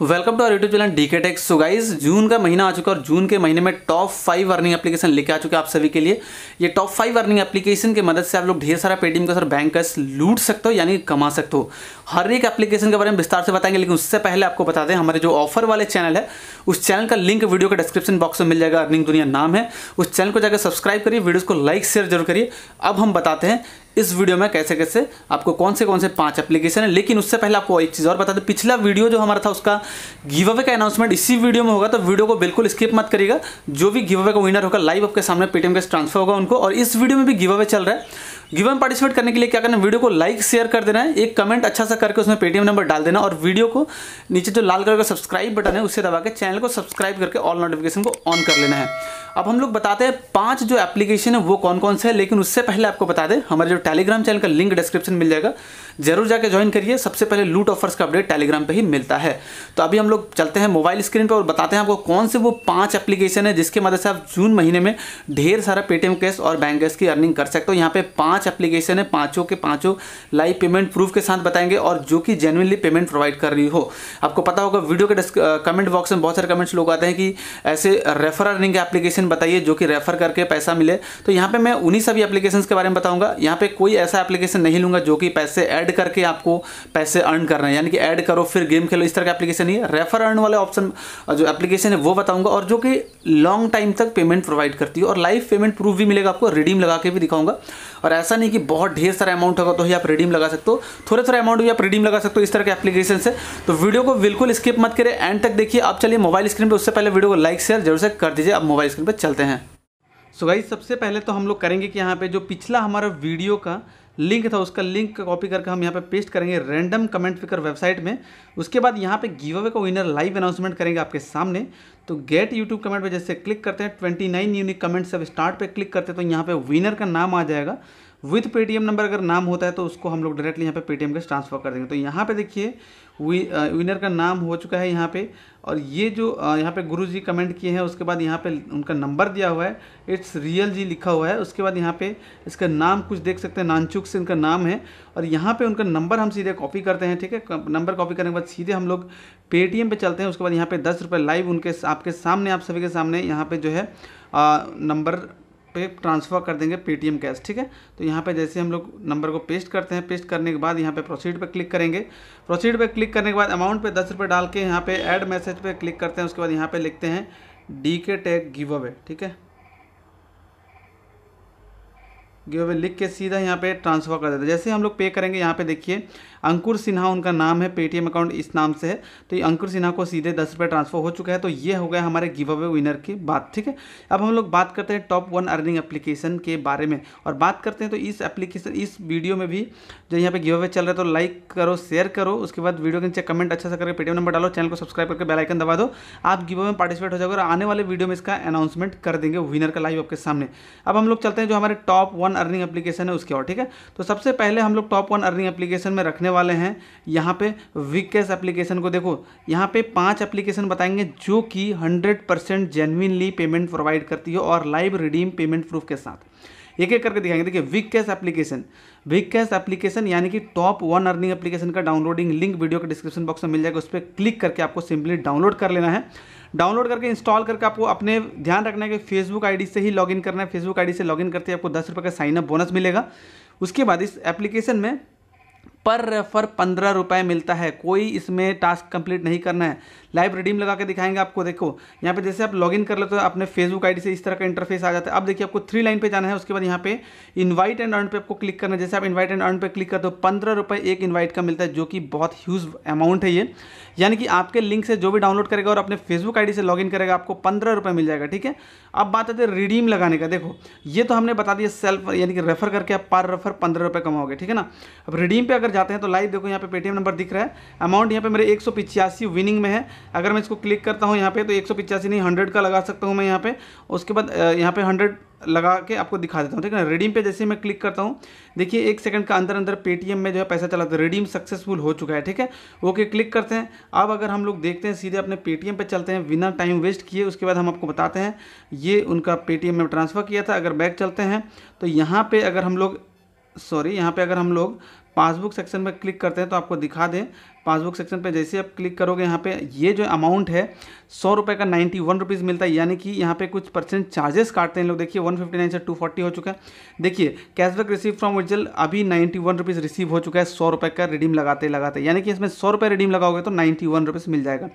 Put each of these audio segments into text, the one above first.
welcome to our YouTube channel D K techs so guys जून का महीना आ चुका है और जून के महीने में टॉप फाइव अर्निंग एप्लीकेशन लेके आ चुके हैं आप सभी के लिए ये टॉप फाइव अर्निंग एप्लीकेशन की मदद से आप लोग ढेर सारा पेटीएम का सर बैंक लूट सकते हो यानी कमा सकते हो हर एक एप्लीकेशन के बारे में विस्तार से बताएंगे लेकिन उससे पहले आपको बता दें हमारे जो ऑफर वाले चैनल है उस चैनल का लिंक वीडियो के डिस्क्रिप्शन बॉक्स में मिल जाएगा अर्निंग दुनिया नाम है उस चैनल को जाकर सब्सक्राइब करिए वीडियोज़ को लाइक शेयर जरूर करिए अब हम बताते हैं इस वीडियो में कैसे कैसे आपको कौन से कौन से पांच एप्लीकेशन है लेकिन उससे पहले आपको एक चीज़ और बता दें पिछला वीडियो जो हमारा था उसका गिव अवे का अनाउंसमेंट इसी वीडियो में होगा तो वीडियो को बिल्कुल स्किप मत करिएगा जो भी गिव अवे का विनर होगा लाइव आपके सामने पेटीएम कैश ट्रांसफर होगा उनको और इस वीडियो में भी गिव अवे चल रहा है गिवन पार्टिसिपेट करने के लिए क्या करना है वीडियो को लाइक शेयर कर देना है एक कमेंट अच्छा सा करके उसमें पेटीएम नंबर डाल देना और वीडियो को नीचे जो लाल कलर का सब्सक्राइब बटन है उससे दबा के चैनल को सब्सक्राइब करके ऑल नोटिफिकेशन को ऑन कर लेना है अब हम लोग बताते हैं पांच जो एप्लीकेशन है वो कौन कौन से है लेकिन उससे पहले आपको बता दें हमारे जो टेलीग्राम चैनल का लिंक डिस्क्रिप्शन मिल जाएगा जरूर जाकर ज्वाइन करिए सबसे पहले लूट ऑफर्स का अपडेट टेलीग्राम पर ही मिलता है तो अभी हम लोग चलते हैं मोबाइल स्क्रीन पर और बताते हैं आपको कौन से वो पाँच एप्लीकेशन है जिसके मदद से आप जून महीने में ढेर सारा पेटीएम कैश और बैंक कैश की अर्निंग कर सकते हो यहाँ पे पाँच पांच एप्लीकेशन है पांचों के पांचों लाइव पेमेंट प्रूफ के साथ बताएंगे और जो कि जेनुअनली पेमेंट प्रोवाइड कर रही हो आपको पता होगा वीडियो के कमेंट बॉक्स में बहुत सारे कमेंट्स लोग आते हैं कि ऐसे रेफर अर्निंग एप्लीकेशन बताइए जो कि रेफर करके पैसा मिले तो यहाँ पर मैं उन्हीं सभी एप्लीकेशन के बारे में बताऊँगा यहाँ पर कोई ऐसा एप्लीकेशन नहीं लूँगा जो कि पैसे ऐड करके आपको पैसे अर्न कर रहे हैं यानी कि ऐड करो फिर गेम खेलो इस तरह का एप्लीकेशन नहीं है रेफर अर्न वाले ऑप्शन जो एप्लीकेशन है वो बताऊँगा और जो कि लॉन्ग टाइम तक पेमेंट प्रोवाइड करती है और लाइव पेमेंट प्रूफ भी मिलेगा आपको रिडीम लगा के भी दिखाऊंगा और ऐसा नहीं कि बहुत ढेर सारा अमाउंट होगा तो ही आप रिडीम लगा सकते हो थोड़े थोड़े अमाउंट भी आप रिडीम लगा सकते हो इस तरह के एप्लीकेशन से तो वीडियो को बिल्कुल स्किप मत करें एंड तक देखिए आप चलिए मोबाइल स्क्रीन पर उससे पहले वीडियो को लाइक शेयर जरूर से कर दीजिए आप मोबाइल स्क्रीन पर चलते हैं सो गाइज सबसे पहले तो हम लोग करेंगे कि यहाँ पे जो पिछला हमारा वीडियो का लिंक था उसका लिंक कॉपी करके हम यहाँ पे पेस्ट करेंगे रैंडम कमेंट फिकर वेबसाइट में उसके बाद यहाँ पे गिव अवे का विनर लाइव अनाउंसमेंट करेंगे आपके सामने तो गेट यूट्यूब कमेंट पे जैसे क्लिक करते हैं ट्वेंटी नाइन यूनिक कमेंट सब स्टार्ट पे क्लिक करते हैं तो यहाँ पे विनर का नाम आ जाएगा विथ पेटीएम नंबर अगर नाम होता है तो उसको हम लोग डायरेक्टली यहाँ पे पेटीएम के ट्रांसफर कर देंगे तो यहाँ पे देखिए विनर का नाम हो चुका है यहाँ पे और ये जो यहाँ पे गुरु जी कमेंट किए हैं उसके बाद यहाँ पे उनका नंबर दिया हुआ है इट्स रियल जी लिखा हुआ है उसके बाद यहाँ पे इसका नाम कुछ देख सकते हैं नानचुक से इनका नाम है और यहाँ पे उनका नंबर हम सीधे कॉपी करते हैं ठीक है नंबर कॉपी करने के बाद सीधे हम लोग पेटीएम पे चलते हैं उसके बाद यहाँ पे दस रुपये लाइव उनके आपके सामने आप सभी के सामने यहाँ पे जो है नंबर पे ट्रांसफ़र कर देंगे पेटीएम कैश ठीक है तो यहाँ पे जैसे हम लोग नंबर को पेस्ट करते हैं पेस्ट करने के बाद यहाँ पे प्रोसीड पे क्लिक करेंगे प्रोसीड पे क्लिक करने के बाद अमाउंट पे दस रुपये डाल के यहाँ पे ऐड मैसेज पे क्लिक करते हैं उसके बाद यहाँ पे लिखते हैं डी के टैग गिव अवे ठीक है गिव अवे लिख के सीधा यहाँ पे ट्रांसफ़र कर देते हैं जैसे हम लोग पे करेंगे यहाँ पे देखिए अंकुर सिन्हा उनका नाम है पेटीएम अकाउंट इस नाम से है तो ये अंकुर सिन्हा को सीधे दस रुपये ट्रांसफर हो चुका है तो ये हो गया हमारे गिव अवे विनर की बात ठीक है अब हम लोग बात करते हैं टॉप वन अर्निंग एप्लीकेशन के बारे में और बात करते हैं तो इस एप्लीकेशन इस वीडियो में भी जो यहाँ पे गिव अवे चल रहा है तो लाइक करो शेयर करो उसके बाद वीडियो के नीचे कमेंट अच्छा सा करके पेटीएम नंबर डालो चैनल को सब्सक्राइब करके बेलाइकन दबा दो आप गिव अवे में पार्टिसिपेट हो जाओगे और आने वाले वीडियो में इसका अनाउंसमेंट कर देंगे विनर का लाइव आपके सामने अब हम लोग चलते हैं जो हमारे टॉप वन अर्निंग एप्लीकेशन है उसके और ठीक है तो सबसे पहले हम लोग टॉप वन अर्निंग एप्लीकेशन में रखने वाले हैं यहाँ पे वीकेस एप्लीकेशन को देखो यहाँ पे पांच एप्लीकेशन बताएंगे जो कि 100 परसेंट जेनविनली पेमेंट प्रोवाइड करती है और लाइव रिडीम पेमेंट प्रूफ के साथ एक एक करके दिखाएंगे देखिए विक कैश एप्लीकेशन विक कैश एप्लीकेशन यानी कि टॉप वन अर्निंग एप्लीकेशन का डाउनलोडिंग लिंक वीडियो के डिस्क्रिप्शन बॉक्स में मिल जाएगा उस पर क्लिक करके आपको सिंपली डाउनलोड कर लेना है डाउनलोड करके इंस्टॉल करके आपको अपने ध्यान रखना है कि फेसबुक आईडी से ही लॉगिन करना है फेसबुक आईडी से लॉगिन करते ही आपको दस रुपये का साइनअप बोनस मिलेगा उसके बाद इस एप्लीकेशन में पर रेफर पंद्रह रुपये मिलता है कोई इसमें टास्क कंप्लीट नहीं करना है लाइव रिडीम लगा के दिखाएंगे आपको देखो यहाँ पे जैसे आप लॉगिन कर लेते हो अपने फेसबुक आईडी से इस तरह का इंटरफेस आ जाता है अब देखिए आपको थ्री लाइन पे जाना है उसके बाद यहाँ पे इन्वाइट एंड अर्न पे आपको क्लिक करना है जैसे आप इन्वाइट एंड अर्न पे क्लिक करते हो पंद्रह रुपये एक इन्वाइट का मिलता है जो कि बहुत ह्यूज अमाउंट है ये यानी कि आपके लिंक से जो भी डाउनलोड करेगा और अपने फेसबुक आई से लॉगिन करेगा आपको पंद्रह रुपये मिल जाएगा ठीक है अब बात आती है रिडीम लगाने का देखो ये तो हमने बता दिया सेल्फ यानी कि रेफर करके आप पर रेफर पंद्रह रुपये कमाओगे ठीक है ना अब रिडीम पे अगर जाते हैं तो लाइव देखो यहाँ पे पेटीएम नंबर दिख रहा है अमाउंट यहाँ पे मेरे एक विनिंग में है अगर मैं इसको क्लिक करता हूँ यहाँ पे तो एक सौ पिचासी नहीं हंड्रेड का लगा सकता हूँ मैं यहाँ पे उसके बाद यहाँ पे हंड्रेड लगा के आपको दिखा देता हूँ ठीक है ना रिडीम पे जैसे मैं क्लिक करता हूँ देखिए एक सेकंड का अंदर अंदर पेटीएम में जो है पैसा चला था रिडीम सक्सेसफुल हो चुका है ठीक है ओके क्लिक करते हैं अब अगर हम लोग देखते हैं सीधे अपने पेटीएम पे चलते हैं बिना टाइम वेस्ट किए उसके बाद हम आपको बताते हैं ये उनका पेटीएम में ट्रांसफ़र किया था अगर बैक चलते हैं तो यहाँ पर अगर हम लोग सॉरी यहाँ पर अगर हम लोग पासबुक सेक्शन में क्लिक करते हैं तो आपको दिखा दें पासबुक सेक्शन पे जैसे आप क्लिक करोगे यहाँ पे ये जो अमाउंट है सौ रुपये का नाइन्टी वन रुपीज़ मिलता है यानी कि यहाँ पे कुछ परसेंट चार्जेस काटते हैं लोग देखिए वन फिफ्टी नाइन से टू फोर्टी हो चुका है देखिए कैशबैक रिसीव फ्रॉम उज्जल अभी नाइन्टी वन रुपीज़ रिसीव हो चुका है सौ रुपये का रिडीम लगाते लगाते यानी कि इसमें सौ रुपये रिडीम लगाओगे तो नाइन्टी वन रुपीज़ मिल जाएगा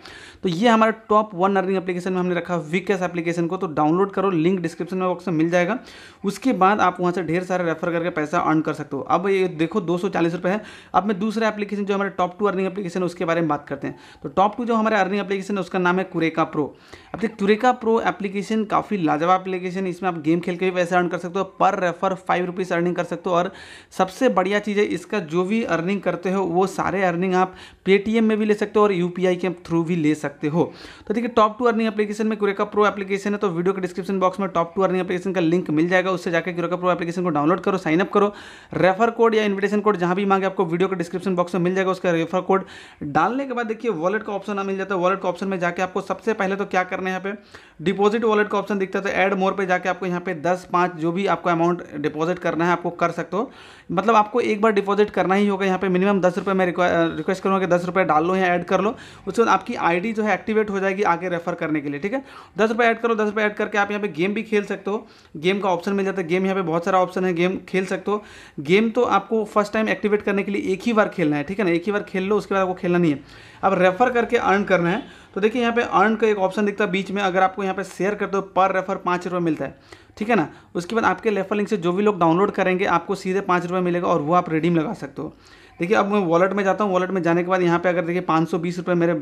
तो ये हमारे टॉप वन अर्निंग एप्लीकेशन में हमने रखा कैस एप्लीकेशन को तो डाउनलोड करो लिंक डिस्क्रिप्शन में बॉक्स में मिल जाएगा उसके बाद आप वहाँ से ढेर सारे रेफर करके पैसा अर्न कर सकते हो अब ये देखो दो सौ चालीस रुपये है अब मैं दूसरा एप्लीकेशन जो हमारे टॉप टू अर्निंग एप्लीकेशन है उसके बारे में बात करते हैं तो टॉप टू जो हमारे अर्निंग एप्लीकेशन है उसका नाम है कुरेका प्रो अब देख कुरेका प्रो एप्लीकेशन काफ़ी लाजवाब एप्लीकेशन है इसमें आप गेम खेल के भी पैसे अर्न कर सकते हो पर रेफर फाइव रुपीज़ अर्निंग कर सकते हो और सबसे बढ़िया चीज़ है इसका जो भी अर्निंग करते हो वो सारे अर्निंग आप पेटीएम में भी ले सकते हो और यू के थ्रू भी ले सकते हो तो देखिए टॉप टू अर्निंग एप्लीकेशन में कुरेका प्रो एप्लीकेशन है तो वीडियो के डिस्क्रिप्शन बॉक्स में टॉप टू अर्निंग एप्लीकेशन का लिंक मिल जाएगा उससे जाकर कुरेका प्रो एप्लीकेशन को डाउनलोड करो साइनअप करो रेफर कोड या इन्विटेशन कोड जहाँ भी मांगे आपको वीडियो के डिस्क्रिप्शन बॉक्स में मिल जाएगा उसका रेफर कोड डालने के बाद देखिए वॉलेट का ऑप्शन मिल जाता है वॉलेट का ऑप्शन में जाके आपको सबसे पहले तो क्या करना है यहाँ पे डिपॉजिट वॉलेट का ऑप्शन दिखता है तो ऐड मोर पे जाके आपको यहाँ पे दस पाँच जो भी आपको अमाउंट डिपॉजिट करना है आपको कर सकते हो मतलब आपको एक बार डिपॉजिट करना ही होगा यहाँ पे मिनिमम दस रुपये मैं रिक्वेस्ट करूँगा कि दस रुपये डाल लो या ऐड कर लो उसके बाद आपकी आईडी जो है एक्टिवेट हो जाएगी आगे रेफर करने के लिए ठीक है दस रुपये ऐड करो दस रुपये ऐड करके आप यहाँ पे गेम भी खेल सकते हो गेम का ऑप्शन मिल जाता है गेम यहाँ पे बहुत सारा ऑप्शन है गेम खेल सकते हो गेम तो आपको फर्स्ट टाइम एक्टिवेट करने के लिए एक ही बार खेलना है ठीक है ना एक ही बार खेल लो उसके बाद आपको खेलना नहीं है अब रेफर करके अर्न करना है तो देखिए यहाँ पे अर्न का एक ऑप्शन दिखता है बीच में अगर आपको यहाँ पे शेयर करते हो पर रेफर पाँच रुपये मिलता है ठीक है ना उसके बाद आपके लेफर लिंक से जो भी लोग डाउनलोड करेंगे आपको सीधे पाँच रुपये मिलेगा और वो आप रिडीम लगा सकते हो देखिए अब मैं वॉलेट में जाता हूँ वॉलेट में जाने के बाद यहाँ पे अगर देखिए पाँच सौ बीस रुपये मेरे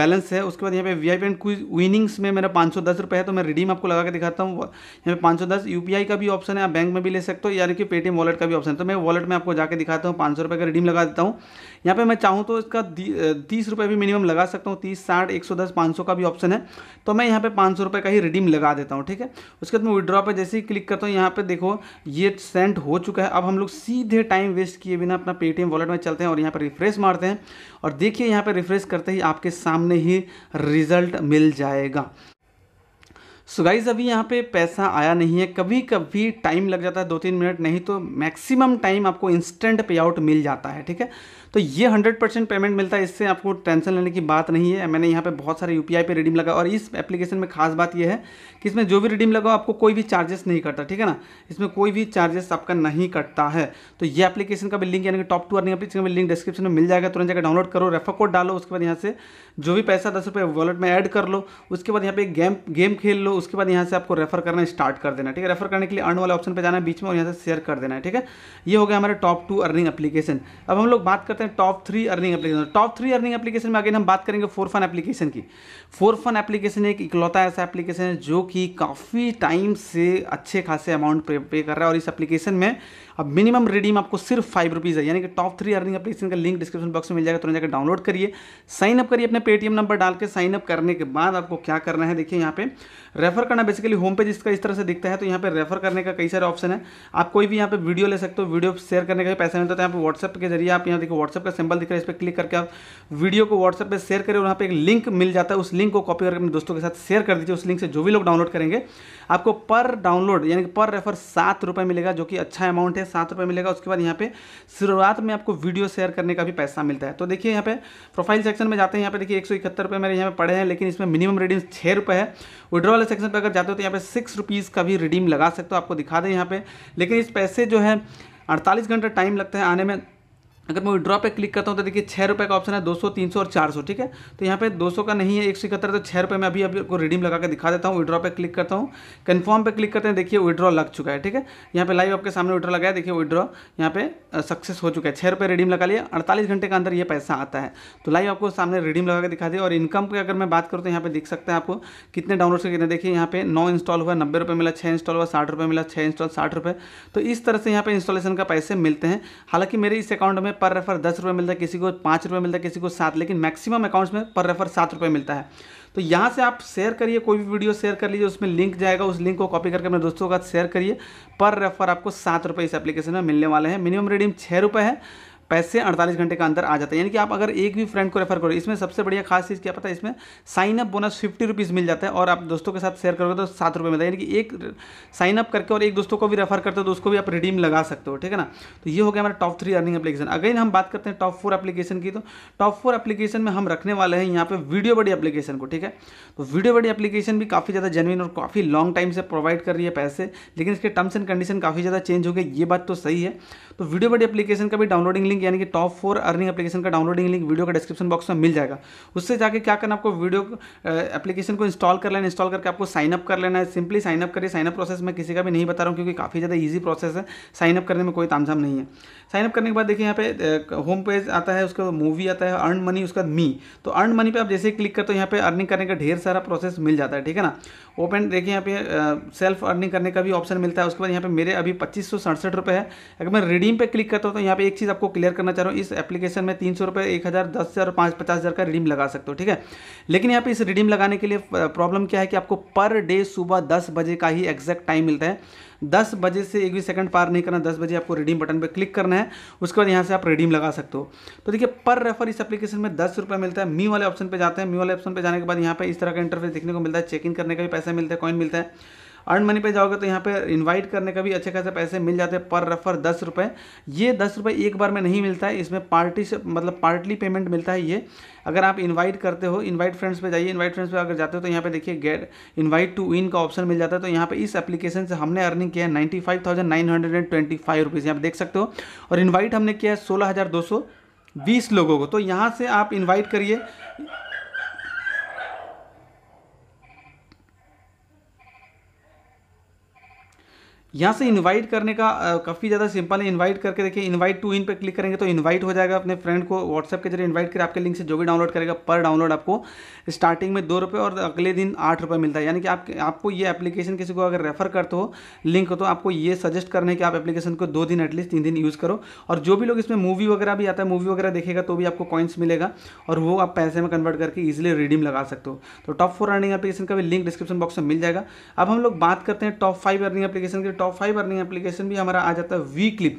बैलेंस है उसके बाद यहाँ पे V I P and quiz winnings में मेरा पाँच सौ दस रुपये है तो मैं रिडीम आपको लगा के दिखाता हूँ यहाँ पे पाँच सौ दस यू पी आई का भी ऑप्शन है आप बैंक में भी ले सकते हो यानी कि पेटीएम वॉलेट का भी ऑप्शन है तो मैं वॉलेट में आपको जाकर दिखाता हूँ पाँच सौ रुपये का रिडीम लगा देता हूँ यहाँ पर मैं चाहूँ तो इसका तीस रुपये भी मिनिमम लगा सकता हूँ तीस साठ एक सौ दस पाँच सौ का भी ऑप्शन है तो मैं यहाँ पर पाँच सौ रुपये का ही रिडीम लगा देता हूँ ठीक है उसके बाद मैं विड्रॉ पर जैसे ही क्लिक करता हूँ यहाँ पर देखो ये सेंड हो चुका है अब हम लोग सीधे टाइम वेस्ट किए बिना अपना पेटीएम पेटीएम वॉलेट में चलते हैं और यहाँ पर रिफ्रेश मारते हैं और देखिए यहाँ पर रिफ्रेश करते ही आपके सामने ही रिज़ल्ट मिल जाएगा सो गाइज अभी यहाँ पे पैसा आया नहीं है कभी कभी टाइम लग जाता है दो तीन मिनट नहीं तो मैक्सिमम टाइम आपको इंस्टेंट पे आउट मिल जाता है ठीक है तो ये हंड्रेड परसेंट पेमेंट मिलता है इससे आपको टेंशन लेने की बात नहीं है मैंने यहाँ पे बहुत सारे यू पे रिडीम लगा और इस एप्लीकेशन में खास बात यह है कि इसमें जो भी रिडीम लगाओ आपको कोई भी चार्जेस नहीं करता ठीक है ना इसमें कोई भी चार्जेस आपका नहीं कटता है तो ये एप्लीकेशन का भी लिंक यानी कि टॉप टू अर्निंग एप्लीकेशन का लिंक डिस्क्रिप्शन में मिल जाएगा तुरंत जाकर डाउनलोड करो रेफर कोड डालो उसके बाद यहाँ से जो भी पैसा दस रुपये वॉलेट में एड कर लो उसके बाद यहाँ पे गेम गेम खेल लो उसके बाद यहाँ से आपको रेफर करना स्टार्ट कर देना ठीक है रेफर करने के लिए अर्न वाले ऑप्शन पर जाना है बीच में और यहाँ से शेयर कर देना है ठीक है ये हो गया हमारे टॉप टू अर्निंग एप्लीकेशन अब हम लोग बात करते हैं top three earning application top three earning application में अगेन हम बात करेंगे फोर फन एप्लीकेशन की फोर फन एप्लीकेशन एक इकलौता ऐसा एप्लीकेशन है जो कि काफ़ी टाइम से अच्छे खासे अमाउंट पे कर रहा है और इस एप्लीकेशन में अब मिनिमम रिडीम आपको सिर्फ फाइव रुपीज़ है यानी कि टॉप थ्री अर्निंग एप्लीकेशन का लिंक डिस्क्रिप्शन बॉक्स में मिल जाएगा तुरंत जाकर डाउनलोड करिए साइन अप करिए अपने पेटीएम नंबर डाल के साइन अप करने के बाद आपको क्या करना है देखिए यहाँ पे रेफर करना बेसिकली होम पेज इसका इस तरह से दिखता है तो यहाँ पे रेफर करने का कई सारे ऑप्शन है आप कोई भी यहाँ पे वीडियो ले सकते हो वीडियो शेयर करने का पैसा मिलता है तो यहाँ पे व्हाट्सएप के जरिए आप यहाँ देखो व्हाट्सएप का सिंबल दिख रहा है इस पर क्लिक करके आप वीडियो को व्हाट्सएप पर शेयर करें और यहाँ पर एक लिंक मिल जाता है उस लिंक को कॉपी करके अपने दोस्तों के साथ शेयर कर दीजिए उस लिंक से जो भी लोग डाउनलोड करेंगे आपको पर डाउनलोड यानी कि पर रेफर सात रुपये मिलेगा जो कि अच्छा अमाउंट है सात रुपये मिलेगा उसके बाद यहाँ पे शुरुआत में आपको वीडियो शेयर करने का भी पैसा मिलता है तो देखिए यहाँ पे प्रोफाइल सेक्शन में जाते हैं यहाँ पे देखिए एक सौ इकहत्तर रुपये मेरे यहाँ पे पड़े हैं लेकिन इसमें मिनिमम रेडिंग छः रुपये है विड्रॉल सेक्शन पर अगर जाते हो तो यहाँ पे सिक्स रुपीज़ का भी रिडीम लगा सकते हो आपको दिखा दें यहाँ पे लेकिन इस पैसे जो है अड़तालीस घंटे टाइम लगता है आने में अगर मैं विड्रॉ पे क्लिक करता हूँ तो देखिए छः रुपये का ऑप्शन है दो सौ तीन सौ और चार सौ ठीक है तो यहाँ पे दो सौ का नहीं है एक सौ इकहत्तर तो छः रुपये में अभी अभी आपको रिडीम लगा के दिखा देता हूँ विड्रॉ पे क्लिक करता हूँ कन्फर्म पे क्लिक करते हैं देखिए विड्रॉ लग चुका है ठीक है यहाँ पे लाइव आपके सामने विड्रॉ लगाया देखिए विड्रॉ यहाँ पे सक्सेस हो चुका है छः रुपये रिडीम लगा लिया अड़तालीस घंटे के अंदर ये पैसा आता है तो लाइव आपको सामने रिडीम लगा के दिखा दिया और इनकम की अगर मैं बात करूँ तो यहाँ पे देख सकते हैं आपको कितने डाउनलोड से कितने देखिए यहाँ पे नौ इंस्टॉल हुआ नब्बे रुपये मिला छः इंस्टॉल हुआ साठ रुपये मिला छः इंस्टॉल साठ रुपये तो इस तरह से यहाँ पे इंस्टॉलेशन का पैसे मिलते हैं हालांकि मेरे इस अकाउंट में पर रेफर दस रुपये मिलता है किसी को पाँच रुपये मिलता है किसी को सात लेकिन मैक्सिमम अकाउंट्स में पर रेफर सात रुपये मिलता है तो यहाँ से आप शेयर करिए कोई भी वीडियो शेयर कर लीजिए उसमें लिंक जाएगा उस लिंक को कॉपी करके अपने दोस्तों के साथ शेयर करिए पर रेफर आपको सात रुपये इस एप्लीकेशन में मिलने वाले हैं मिनिमम रिडीम छः रुपये है पैसे अड़तालीस घंटे का अंदर आ जाता है यानी कि आप अगर एक भी फ्रेंड को रेफर करो इसमें सबसे बढ़िया खास चीज़ क्या पता है इसमें sign up bonus fifty rupees मिल जाता है और आप दोस्तों के साथ शेयर करोगे तो सात रुपये मिलता है यानी कि एक साइन अप करके और एक दोस्तों को भी रेफर करते हो तो उसको भी आप रिडीम लगा सकते हो ठीक है ना तो ये हो गया हमारा top three earning application again हम बात करते हैं टॉप फोर एप्लीकेशन की तो टॉप फोर एप्लीकेशन में हम रखने वाले हैं यहाँ पे वीडियो बड़ी एप्लीकेशन को ठीक है तो वीडियो बड़ी एप्लीकेशन भी काफ़ी ज़्यादा जेनविन और काफ़ी लॉन्ग टाइम से प्रोवाइड कर रही है पैसे लेकिन इसके टर्म्स एंड कंडीशन काफ़ी ज़्यादा चेंज हो गए ये बात तो सही है तो वीडियो बड़ी एप्लीकेशन का भी डाउनलोडिंग लिंक लिंक यानी कि टॉप फोर अर्निंग एप्लीकेशन का डाउनलोडिंग लिंक वीडियो का डिस्क्रिप्शन बॉक्स में मिल जाएगा उससे जाके क्या करना आपको वीडियो एप्लीकेशन को इंस्टॉल कर लेना इंस्टॉल करके आपको साइनअप कर लेना है सिंपली साइनअप करिए साइनअप प्रोसेस मैं किसी का भी नहीं बता रहा हूँ क्योंकि काफ़ी ज़्यादा ईजी प्रोसेस है साइनअप करने में कोई तामझाम नहीं है साइनअप करने के बाद देखिए यहाँ पे होम पेज आता है उसके बाद मूवी आता है अर्न मनी उसके बाद मी तो अर्न मनी पे आप जैसे क्लिक करते हो यहाँ पे अर्निंग करने का ढेर सारा प्रोसेस मिल जाता है ठीक है ना ओपन देखिए यहाँ पे सेल्फ अर्निंग करने का भी ऑप्शन मिलता है उसके बाद यहाँ पे मेरे अभी पच्चीस सौ है अगर मैं रिडीम पे क्लिक करता हूँ तो यहाँ पे एक चीज़ आपको क्लियर क्लियर करना चाह रहा हूँ इस एप्लीकेशन में तीन सौ रुपये एक हज़ार दस हज़ार पाँच पचास हज़ार का रिडीम लगा सकते हो ठीक है लेकिन यहाँ पे इस रिडीम लगाने के लिए प्रॉब्लम क्या है कि आपको पर डे सुबह दस बजे का ही एग्जैक्ट टाइम मिलता है दस बजे से एक भी सेकंड पार नहीं करना दस बजे आपको रिडीम बटन पर क्लिक करना है उसके बाद यहाँ से आप रिडीम लगा सकते हो तो देखिए पर रेफर इस एप्लीकेशन में दस रुपये मिलता है मी वाले ऑप्शन पर जाते हैं मी वाले ऑप्शन पर जाने के बाद यहाँ पर इस तरह का इंटरफेस देखने को मिलता है चेक इन करने का भी पैसा मिलता है कॉइन मिलता है अर्न मनी पे जाओगे तो यहाँ पे इनवाइट करने का भी अच्छे खासे पैसे मिल जाते हैं पर रेफर दस रुपये ये दस रुपये एक बार में नहीं मिलता है इसमें पार्टी से मतलब पार्टली पेमेंट मिलता है ये अगर आप इन्वाइट करते हो इन्वाइट फ्रेंड्स पे जाइए इन्वाइट फ्रेंड्स पे अगर जाते हो तो यहाँ पे देखिए गेट इन्वाइट टू इन का ऑप्शन मिल जाता है तो यहाँ पे इस एप्लीकेशन से हमने अर्निंग किया है ninety five thousand nine hundred and twenty five rupees यहाँ पे देख सकते हो और इन्वाइट हमने किया है सोलह हज़ार दो सौ बीस लोगों को तो यहाँ से आप इन्वाइट करिए यहाँ से इनवाइट करने का काफ़ी ज़्यादा सिंपल है इनवाइट करके देखिए इनवाइट टू इन पर क्लिक करेंगे तो इनवाइट हो जाएगा अपने फ्रेंड को व्हाट्सएप के जरिए इनवाइट कर आपके लिंक से जो भी डाउनलोड करेगा पर डाउनलोड आपको स्टार्टिंग में दो रुपये और अगले दिन आठ रुपये मिलता है यानी कि आप आपको ये एप्लीकेशन किसी को अगर रेफर करते हो लिंक हो तो आपको ये सजेस्ट करना है कि आप एप्लीकेशन को दो दिन एटलीस्ट तीन दिन यूज़ करो और जो भी लोग इसमें मूवी वगैरह भी आता है मूवी वगैरह देखेगा तो भी आपको कॉइन्स मिलेगा और वो आप पैसे में कन्वर्ट करके ईजिली रिडीम लगा सकते हो तो टॉप फोर अर्निंग एप्लीकेशन का भी लिंक डिस्क्रिप्शन बॉक्स में मिल जाएगा अब हम लोग बात करते हैं टॉप फाइव अर्निंग एप्लीकेशन के top top five earning application भी हमारा आ जाता है वीकली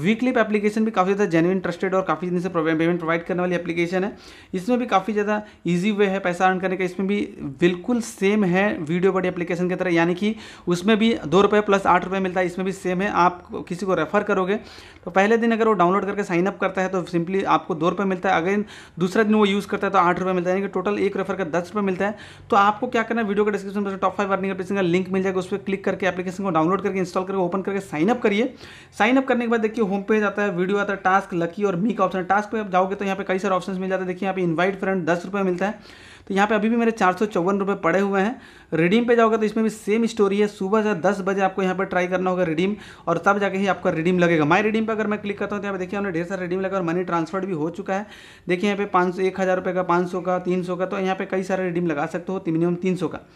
वीकलिप एप्लीकेशन भी काफ़ी ज़्यादा जेनुइन ट्रस्टेड और काफ़ी दिन से पेमेंट प्रोवाइड करने वाली एप्लीकेशन है इसमें भी काफ़ी ज़्यादा ईजी वे है पैसा अर्न करने का इसमें भी बिल्कुल सेम है वीडियो बड़ी एप्लीकेशन की तरह यानी कि उसमें भी दो रुपये प्लस आठ रुपये मिलता है इसमें भी सेम है आप किसी को रेफर करोगे तो पहले दिन अगर वो डाउनलोड करके साइन अप करता है तो सिंपली आपको दो रुपये मिलता है अगर दूसरा दिन वो यूज़ करता है तो आठ रुपये मिलता है यानी कि टोटल एक रेफर का दस रुपये मिलता है तो आपको क्या करना है वीडियो का डिस्क्रिप्शन में टॉप फाइव अर्निंग एप्लीकेशन का लिंक मिल जाएगा उस पर क्लिक करके एप्लीकेशन को डाउनलोड करके इंस्टॉल करके ओपन करके साइन अप करिए साइन अप करने के बाद देखिए इसके होम पेज आता है वीडियो आता है टास्क लकी और मी का ऑप्शन टास्क पे आप जाओगे तो यहाँ पे कई सारे ऑप्शंस मिल जाते हैं देखिए यहाँ पे इनवाइट फ्रेंड दस रुपये मिलता है तो यहाँ पे अभी भी मेरे चार सौ चौवन रुपये पड़े हुए हैं रिडीम पे जाओगे तो इसमें भी सेम स्टोरी है सुबह से दस बजे आपको यहाँ पर ट्राई करना होगा रिडीम और तब जाके ही आपका रिडीम लगेगा माई रिडीम पर अगर मैं क्लिक करता हूँ तो यहाँ पे देखिए हमने ढेर सारा रिडीम लगा और मनी ट्रांसफर भी हो चुका है देखिए यहाँ पे पाँच सौ का पाँच का तीन का तो यहाँ पे कई सारे रिडीम लगा सकते हो मिनिमम तीन का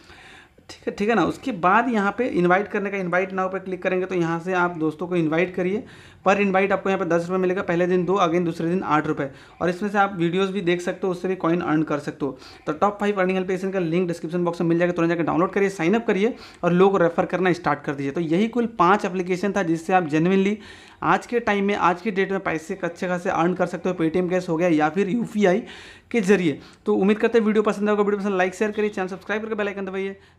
ठीक है ठीक है ना उसके बाद यहाँ पे इनवाइट करने का इनवाइट नाउ पे क्लिक करेंगे तो यहाँ से आप दोस्तों को इनवाइट करिए पर इनवाइट आपको यहाँ पे दस रुपये मिलेगा पहले दिन दो अगेन दूसरे दिन आठ रुपये और इसमें से आप वीडियोस भी देख सकते हो उससे भी कॉइन अर्न कर सकते हो तो टॉप फाइव अर्निंग एप्लीकेशन का लिंक डिस्क्रिप्शन बॉक्स में मिल जाएगा तुरंत जाकर डाउनलोड करिए साइनअप करिए और लोग रेफर करना स्टार्ट कर दीजिए तो यही कुल पाँच एप्लीकेशन था जिससे आप जेनविनली आज के टाइम में आज के डेट में पैसे अच्छे खासे अर्न कर सकते हो पेटीएम कैश हो गया या फिर यू के जरिए तो उम्मीद करते हैं वीडियो पसंद आएगा वीडियो पसंद लाइक शेयर करिए चैनल सब्सक्राइब करके बेलाइकन दबाइए